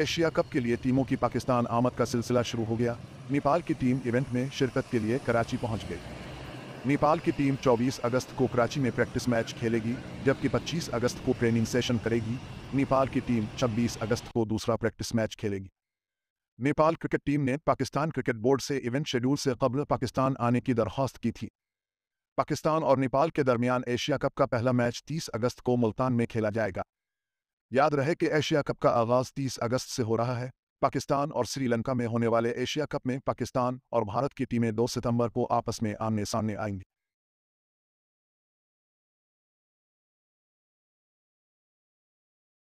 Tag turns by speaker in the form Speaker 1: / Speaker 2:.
Speaker 1: Asia cup के लिए टीमों की पाकिस्तान आमद का सिलसिला शुरू हो गया नेपाल की टीम इवेंट में शिरकत के लिए कराची पहुंच गई नेपाल की टीम 24 अगस्त को कराची में प्रैक्टिस मैच खेलेगी जबकि 25 अगस्त को ट्रेनिंग सेशन करेगी नेपाल की टीम 26 अगस्त को दूसरा प्रैक्टिस मैच खेलेगी नेपाल क्रिकेट टीम ने पाकिस्तान क्रिकेट बोर्ड से इवेंट शेड्यूल से कबल पाकिस्तान आने की दरख्वास्त की थी पाकिस्तान और नेपाल के दरमियान एशिया कप का पहला मैच 30 अगस्त को मुल्तान में खेला जाएगा याद रहे कि एशिया कप का आगाज 30 अगस्त से हो रहा है पाकिस्तान और श्रीलंका में होने वाले एशिया कप में पाकिस्तान और भारत की टीमें 2 सितंबर को आपस में आमने सामने आएंगी